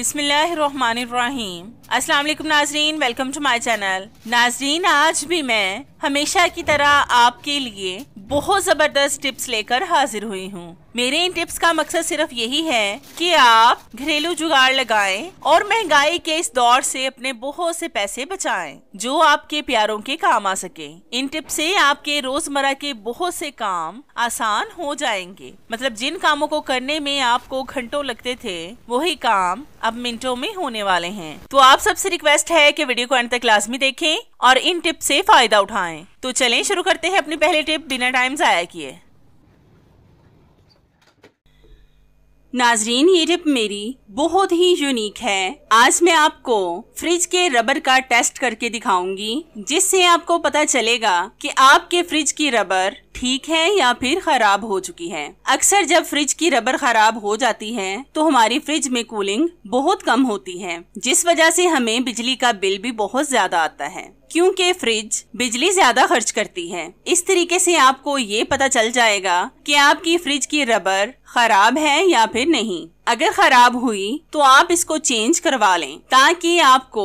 बिस्मिल्लाम अस्सलाम वालेकुम नाजरीन वेलकम टू माय चैनल नाजरीन आज भी मैं हमेशा की तरह आपके लिए बहुत ज़बरदस्त टिप्स लेकर हाजिर हुई हूँ मेरे इन टिप्स का मकसद सिर्फ यही है कि आप घरेलू जुगाड़ लगाएं और महंगाई के इस दौर से अपने बहुत से पैसे बचाएं जो आपके प्यारों के काम आ सके इन टिप्स से आपके रोजमर्रा के बहुत से काम आसान हो जाएंगे मतलब जिन कामों को करने में आपको घंटों लगते थे वही काम अब मिनटों में होने वाले हैं तो आप सबसे रिक्वेस्ट है की वीडियो को एंड तक लाजमी देखें और इन टिप्स से फायदा उठाएं आए तो चलें शुरू करते हैं अपनी पहली टिप बिना टाइम ज़ाया किए नाजरीन ये टिप मेरी बहुत ही यूनिक है आज मैं आपको फ्रिज के रबर का टेस्ट करके दिखाऊंगी जिससे आपको पता चलेगा कि आपके फ्रिज की रबर ठीक है या फिर खराब हो चुकी है अक्सर जब फ्रिज की रबर खराब हो जाती है तो हमारी फ्रिज में कूलिंग बहुत कम होती है जिस वजह से हमें बिजली का बिल भी बहुत ज्यादा आता है क्योंकि फ्रिज बिजली ज्यादा खर्च करती है इस तरीके से आपको ये पता चल जाएगा कि आपकी फ्रिज की रबर खराब है या फिर नहीं अगर खराब हुई तो आप इसको चेंज करवा लें ताकि आपको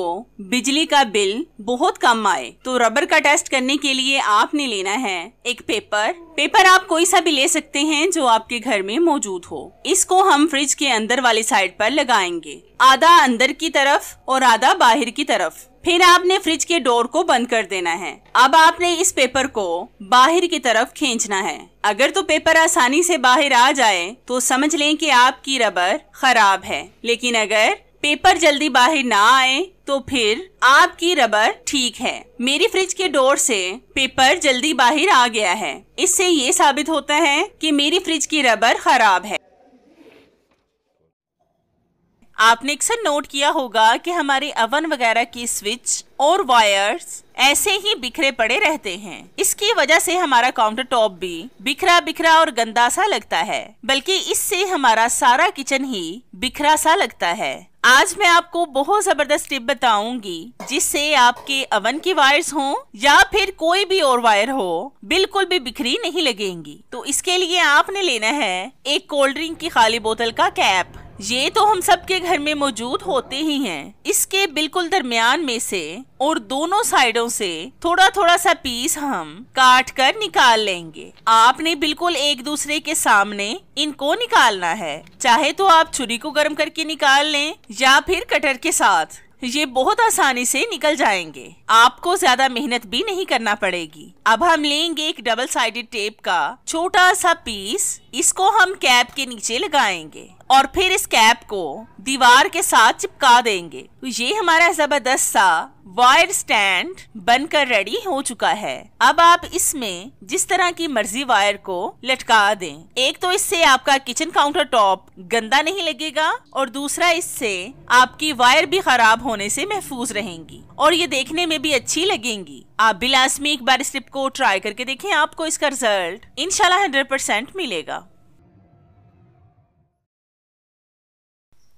बिजली का बिल बहुत कम आए तो रबर का टेस्ट करने के लिए आपने लेना है एक पेपर पेपर आप कोई सा भी ले सकते हैं जो आपके घर में मौजूद हो इसको हम फ्रिज के अंदर वाली साइड पर लगाएंगे आधा अंदर की तरफ और आधा बाहर की तरफ फिर आपने फ्रिज के डोर को बंद कर देना है अब आपने इस पेपर को बाहर की तरफ खींचना है अगर तो पेपर आसानी से बाहर आ जाए तो समझ लें कि आपकी रबर खराब है लेकिन अगर पेपर जल्दी बाहर ना आए तो फिर आपकी रबर ठीक है मेरी फ्रिज के डोर से पेपर जल्दी बाहर आ गया है इससे ये साबित होता है कि मेरी फ्रिज की रबर खराब है आपने अक्सर नोट किया होगा कि हमारे अवन वगैरह की स्विच और वायर्स ऐसे ही बिखरे पड़े रहते हैं इसकी वजह से हमारा काउंटर टॉप भी बिखरा बिखरा और गंदा सा लगता है बल्कि इससे हमारा सारा किचन ही बिखरा सा लगता है आज मैं आपको बहुत जबरदस्त टिप बताऊंगी जिससे आपके अवन की वायर्स हो या फिर कोई भी और वायर हो बिल्कुल भी बिखरी नहीं लगेंगी तो इसके लिए आपने लेना है एक कोल्ड ड्रिंक की खाली बोतल का कैप ये तो हम सब के घर में मौजूद होते ही हैं इसके बिल्कुल दरमियान में से और दोनों साइडों से थोड़ा थोड़ा सा पीस हम काट कर निकाल लेंगे आपने बिल्कुल एक दूसरे के सामने इनको निकालना है चाहे तो आप छुरी को गर्म करके निकाल लें या फिर कटर के साथ ये बहुत आसानी से निकल जाएंगे आपको ज्यादा मेहनत भी नहीं करना पड़ेगी अब हम लेंगे एक डबल साइडेड टेप का छोटा सा पीस इसको हम कैप के नीचे लगाएंगे और फिर इस कैप को दीवार के साथ चिपका देंगे तो ये हमारा जबरदस्त सा वायर स्टैंड बनकर रेडी हो चुका है अब आप इसमें जिस तरह की मर्जी वायर को लटका दें एक तो इससे आपका किचन काउंटर टॉप गंदा नहीं लगेगा और दूसरा इससे आपकी वायर भी खराब होने से महफूज रहेंगी और ये देखने में भी अच्छी लगेंगी आप बिलासमी एक बार स्ट्रिप को ट्राई करके देखें आपको इसका रिजल्ट इनशाला हंड्रेड परसेंट मिलेगा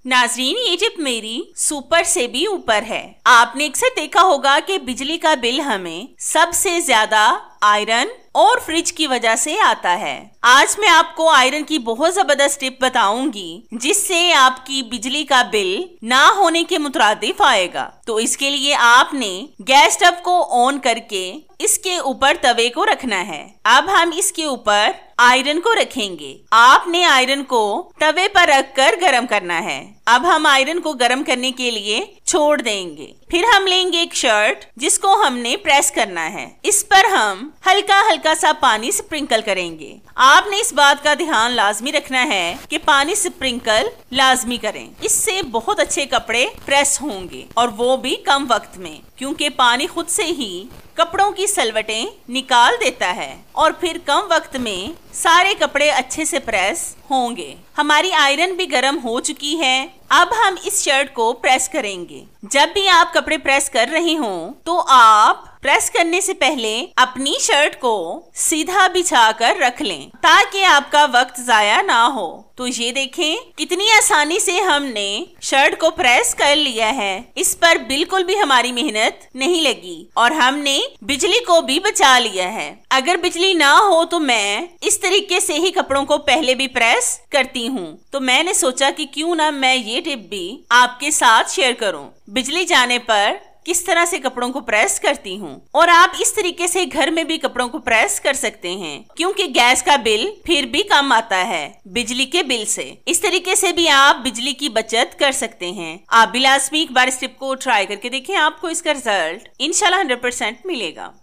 नाजरीन ये मेरी सुपर से भी ऊपर है आपने अक्सर देखा होगा कि बिजली का बिल हमें सबसे ज्यादा आयरन और फ्रिज की वजह से आता है आज मैं आपको आयरन की बहुत जबरदस्त टिप बताऊंगी जिससे आपकी बिजली का बिल ना होने के मुतरदिफ आएगा तो इसके लिए आपने गैस स्टव को ऑन करके इसके ऊपर तवे को रखना है अब हम इसके ऊपर आयरन को रखेंगे आपने आयरन को तवे पर रखकर गर्म करना है अब हम आयरन को गर्म करने के लिए छोड़ देंगे फिर हम लेंगे एक शर्ट जिसको हमने प्रेस करना है इस पर हम हल्का हल्का सा पानी स्प्रिंकल करेंगे आपने इस बात का ध्यान लाजमी रखना है कि पानी स्प्रिंकल लाजमी करें इससे बहुत अच्छे कपड़े प्रेस होंगे और वो भी कम वक्त में क्योंकि पानी खुद से ही कपड़ों की सलवटें निकाल देता है और फिर कम वक्त में सारे कपड़े अच्छे से प्रेस होंगे हमारी आयरन भी गर्म हो चुकी है अब हम इस शर्ट को प्रेस करेंगे जब भी आप कपड़े प्रेस कर रहे हो तो आप प्रेस करने से पहले अपनी शर्ट को सीधा बिछा कर रख लें ताकि आपका वक्त जाया ना हो तो ये देखें कितनी आसानी से हमने शर्ट को प्रेस कर लिया है इस पर बिल्कुल भी हमारी मेहनत नहीं लगी और हमने बिजली को भी बचा लिया है अगर बिजली ना हो तो मैं इस तरीके से ही कपड़ों को पहले भी प्रेस करती हूँ तो मैंने सोचा कि क्यों ना मैं ये टिप भी आपके साथ शेयर करूँ बिजली जाने पर किस तरह से कपड़ों को प्रेस करती हूँ और आप इस तरीके से घर में भी कपड़ों को प्रेस कर सकते हैं क्योंकि गैस का बिल फिर भी कम आता है बिजली के बिल से इस तरीके से भी आप बिजली की बचत कर सकते हैं आप बिलासमी एक बार इस टिप को ट्राई करके देखें आपको इसका रिजल्ट इनशाला हंड्रेड परसेंट मिलेगा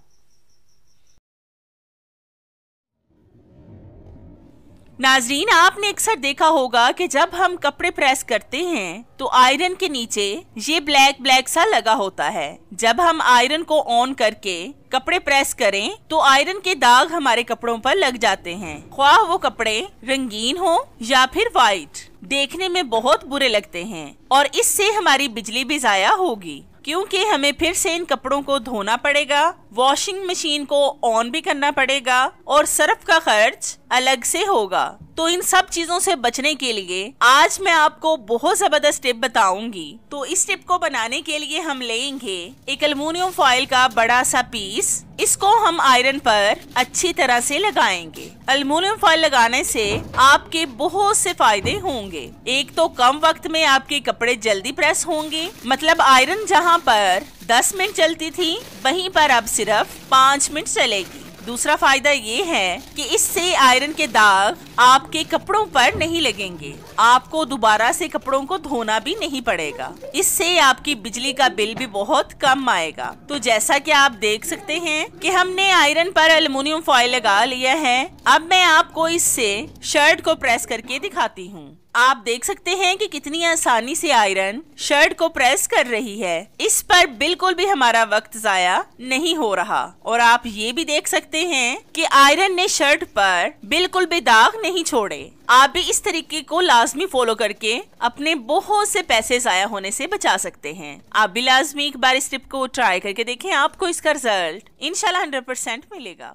नाजरीन आपने अक्सर देखा होगा कि जब हम कपड़े प्रेस करते हैं तो आयरन के नीचे ये ब्लैक ब्लैक सा लगा होता है जब हम आयरन को ऑन करके कपड़े प्रेस करें तो आयरन के दाग हमारे कपड़ों पर लग जाते हैं ख्वाह वो कपड़े रंगीन हो या फिर वाइट देखने में बहुत बुरे लगते हैं और इससे हमारी बिजली भी जाया होगी क्योंकि हमें फिर से इन कपड़ों को धोना पड़ेगा वॉशिंग मशीन को ऑन भी करना पड़ेगा और सर्फ का खर्च अलग से होगा तो इन सब चीजों से बचने के लिए आज मैं आपको बहुत जबरदस्त टिप बताऊंगी तो इस टिप को बनाने के लिए हम लेंगे एक अल्मोनियम फॉइल का बड़ा सा पीस इसको हम आयरन पर अच्छी तरह से लगाएंगे अल्मोनियम फॉइल लगाने से आपके बहुत से फायदे होंगे एक तो कम वक्त में आपके कपड़े जल्दी प्रेस होंगे मतलब आयरन जहाँ पर 10 मिनट चलती थी वहीं पर अब सिर्फ पाँच मिनट चलेगी दूसरा फायदा ये है कि इससे आयरन के दाग आपके कपड़ों पर नहीं लगेंगे आपको दोबारा से कपड़ों को धोना भी नहीं पड़ेगा इससे आपकी बिजली का बिल भी बहुत कम आएगा तो जैसा कि आप देख सकते हैं कि हमने आयरन पर एल्यूमिनियम फॉइल लगा लिया है अब मैं आपको इससे शर्ट को प्रेस करके दिखाती हूँ आप देख सकते हैं कि कितनी आसानी से आयरन शर्ट को प्रेस कर रही है इस पर बिल्कुल भी हमारा वक्त जाया नहीं हो रहा और आप ये भी देख सकते हैं कि आयरन ने शर्ट पर बिल्कुल भी दाग नहीं छोड़े आप भी इस तरीके को लाजमी फॉलो करके अपने बहुत से पैसे ज़ाया होने से बचा सकते हैं आप भी लाजमी एक बार इस ट्रिप को ट्राई करके देखें आपको इसका रिजल्ट इनशाला हंड्रेड परसेंट मिलेगा